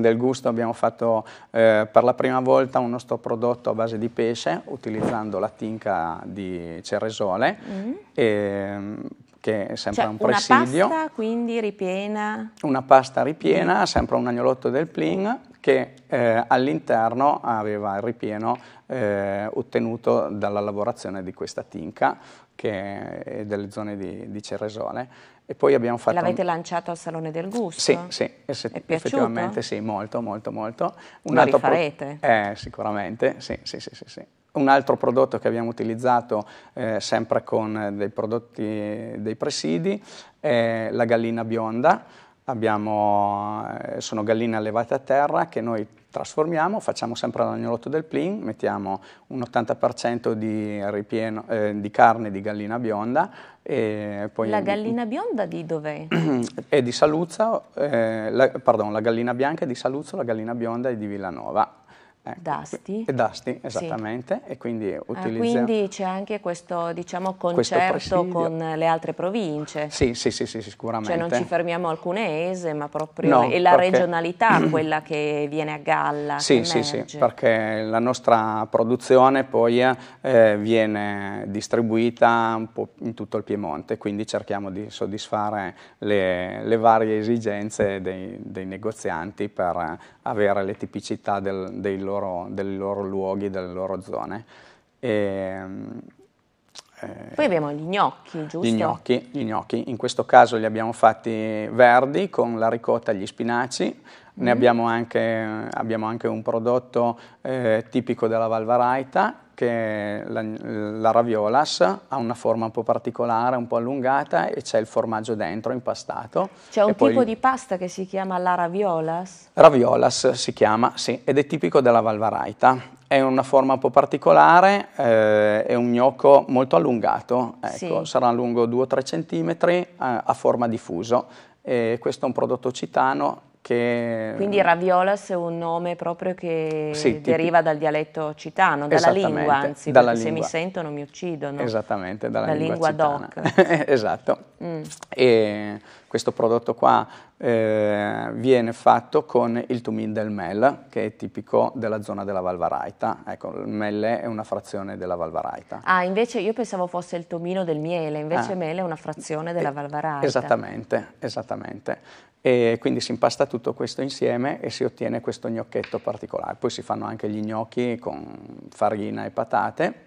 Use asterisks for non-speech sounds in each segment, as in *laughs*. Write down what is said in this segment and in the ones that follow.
Del gusto abbiamo fatto eh, per la prima volta un nostro prodotto a base di pesce utilizzando la tinca di Ceresole mm. e, ehm, che è sempre cioè, un presidio. Una pasta quindi ripiena? Una pasta ripiena, mm. sempre un agnolotto del plin che eh, all'interno aveva il ripieno eh, ottenuto dalla lavorazione di questa tinca che è delle zone di, di Ceresole. E poi abbiamo fatto... L'avete lanciato al Salone del Gusto? Sì, sì, effettivamente sì, molto, molto, molto. Un Lo rifarete? Pro- eh, sicuramente, sì, sì, sì, sì, sì. Un altro prodotto che abbiamo utilizzato eh, sempre con dei prodotti dei presidi è la gallina bionda. Abbiamo, eh, sono galline allevate a terra che noi trasformiamo, facciamo sempre l'agnolotto del plin, mettiamo un 80% di, ripieno, eh, di carne di gallina bionda. la gallina bionda di dov'è? *clears throat* è di Saluzzo, eh, la, pardon, la gallina bianca è di Saluzzo, la gallina bionda è di Villanova. Ecco, Dasti. E Dasti, esattamente. Sì. E quindi utilizziamo... Ah, quindi c'è anche questo, diciamo, concerto questo con le altre province. Sì, sì, sì, sì, sicuramente. Cioè non ci fermiamo alcune cuneese, ma proprio... No, è la perché... regionalità *clears throat* quella che viene a galla, Sì, sì, sì, perché la nostra produzione poi eh, viene distribuita un po' in tutto il Piemonte, quindi cerchiamo di soddisfare le, le varie esigenze dei, dei negozianti per avere le tipicità del, dei loro loro, dei loro luoghi, delle loro zone. E, eh, Poi abbiamo gli gnocchi, giusto? Gli gnocchi, gli gnocchi, in questo caso li abbiamo fatti verdi con la ricotta e gli spinaci, ne mm. abbiamo, anche, abbiamo anche un prodotto eh, tipico della Valvaraita che la, la raviolas ha una forma un po' particolare, un po' allungata e c'è il formaggio dentro impastato. C'è un tipo poi... di pasta che si chiama la raviolas? Raviolas si chiama, sì, ed è tipico della Valvaraita. È una forma un po' particolare, eh, è un gnocco molto allungato, ecco, sì. sarà lungo 2-3 cm, eh, a forma di fuso. E questo è un prodotto citano che... Quindi raviolas è un nome proprio che sì, deriva dal dialetto citano, dalla lingua anzi, dalla lingua. se mi sentono mi uccidono. Esattamente, dalla, dalla lingua, lingua doc. *laughs* esatto. Mm. questo prodotto qua eh, viene fatto con il tumin del mel, che è tipico della zona della Valvaraita. Ecco, ah, ah. il mele è una frazione della eh, Valvaraita. Ah, invece io pensavo fosse il tomino del miele, invece ah. mele è una frazione della Valvaraita. Esattamente, esattamente. E quindi si impasta tutto questo insieme e si ottiene questo gnocchetto particolare. Poi si fanno anche gli gnocchi con farina e patate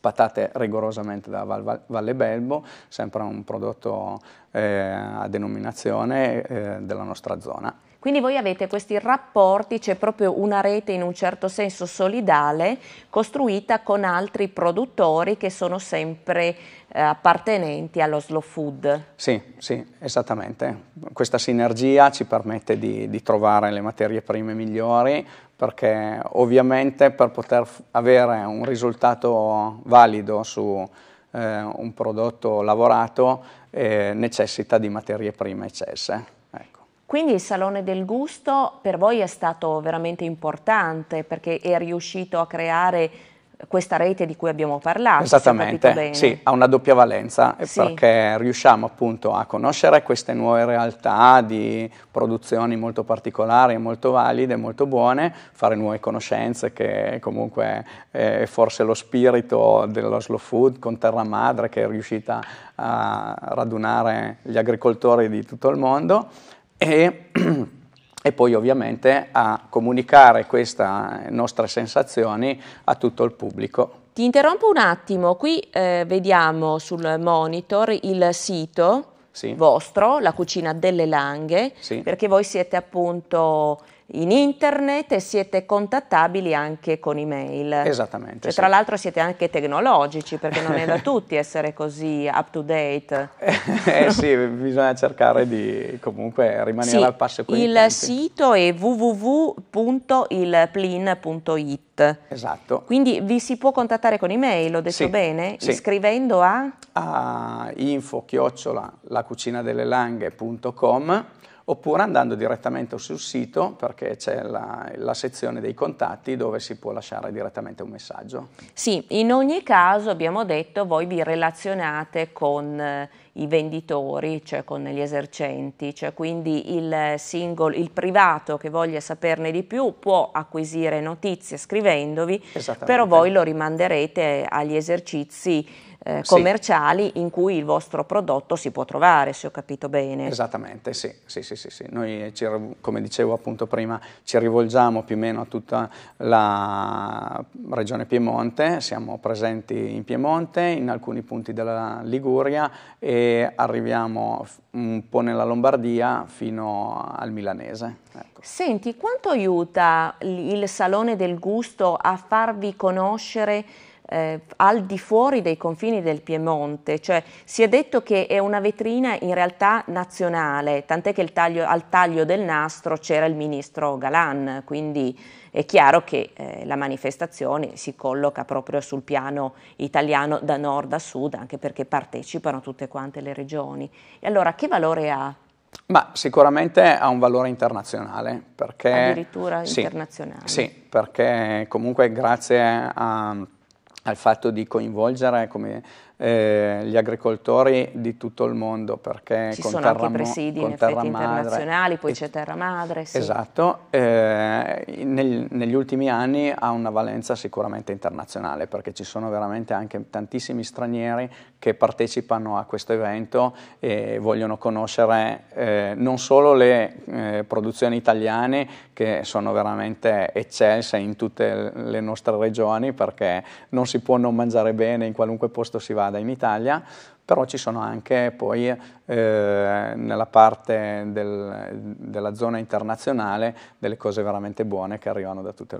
patate rigorosamente da Val Valle Belbo, sempre un prodotto eh, a denominazione eh, della nostra zona. Quindi voi avete questi rapporti, c'è proprio una rete in un certo senso solidale costruita con altri produttori che sono sempre eh, appartenenti allo slow food. Sì, sì, esattamente. Questa sinergia ci permette di, di trovare le materie prime migliori, perché ovviamente per poter avere un risultato valido su eh, un prodotto lavorato eh, necessita di materie prime eccesse. Ecco. Quindi il Salone del Gusto per voi è stato veramente importante perché è riuscito a creare questa rete di cui abbiamo parlato. Esattamente, sì, ha una doppia valenza sì. perché riusciamo appunto a conoscere queste nuove realtà di produzioni molto particolari, molto valide, molto buone, fare nuove conoscenze che comunque eh, è forse lo spirito dello slow food con terra madre che è riuscita a radunare gli agricoltori di tutto il mondo e *clears throat* e poi ovviamente a comunicare queste nostre sensazioni a tutto il pubblico. Ti interrompo un attimo, qui eh, vediamo sul monitor il sito sì. vostro, la cucina delle langhe, sì. perché voi siete appunto in internet e siete contattabili anche con email. Esattamente. Cioè, sì. Tra l'altro siete anche tecnologici perché non è da tutti essere così up to date. *laughs* eh sì, bisogna cercare di comunque rimanere sì, al passo con il tempi. sito è www.ilplin.it. Esatto. Quindi vi si può contattare con email, ho detto sì, bene, sì. scrivendo a? A info chiocciola la cucina lacucinadelelanghe.com oppure andando direttamente sul sito perché c'è la, la, sezione dei contatti dove si può lasciare direttamente un messaggio. Sì, in ogni caso abbiamo detto voi vi relazionate con eh, i venditori, cioè con gli esercenti, cioè quindi il, single, il privato che voglia saperne di più può acquisire notizie scrivendovi, però voi lo rimanderete agli esercizi eh, commerciali sì. in cui il vostro prodotto si può trovare, se ho capito bene. Esattamente, sì, sì, sì, sì, sì. noi ci, come dicevo appunto prima ci rivolgiamo più o meno a tutta la regione Piemonte, siamo presenti in Piemonte, in alcuni punti della Liguria e arriviamo un po' nella Lombardia fino al Milanese. Ecco. Senti, quanto aiuta il Salone del Gusto a farvi conoscere eh, al di fuori dei confini del Piemonte, cioè si è detto che è una vetrina in realtà nazionale, tant'è che taglio, al taglio del nastro c'era il ministro Galan, quindi è chiaro che eh, la manifestazione si colloca proprio sul piano italiano da nord a sud, anche perché partecipano tutte quante le regioni. E allora che valore ha? Ma sicuramente ha un valore internazionale, perché... Addirittura sì, internazionale. Sì, perché comunque grazie a al fatto di coinvolgere, come eh, gli agricoltori di tutto il mondo perché ci sono terra, anche presidi in effetti madre, internazionali, poi c'è terra madre. Sì. Esatto, eh, nel, negli ultimi anni ha una valenza sicuramente internazionale perché ci sono veramente anche tantissimi stranieri che partecipano a questo evento e vogliono conoscere eh, non solo le eh, produzioni italiane che sono veramente eccelse in tutte le nostre regioni perché non si può non mangiare bene in qualunque posto si vada strada in Italia, però ci sono anche poi eh, nella parte del, della zona internazionale delle cose veramente buone che arrivano da tutto il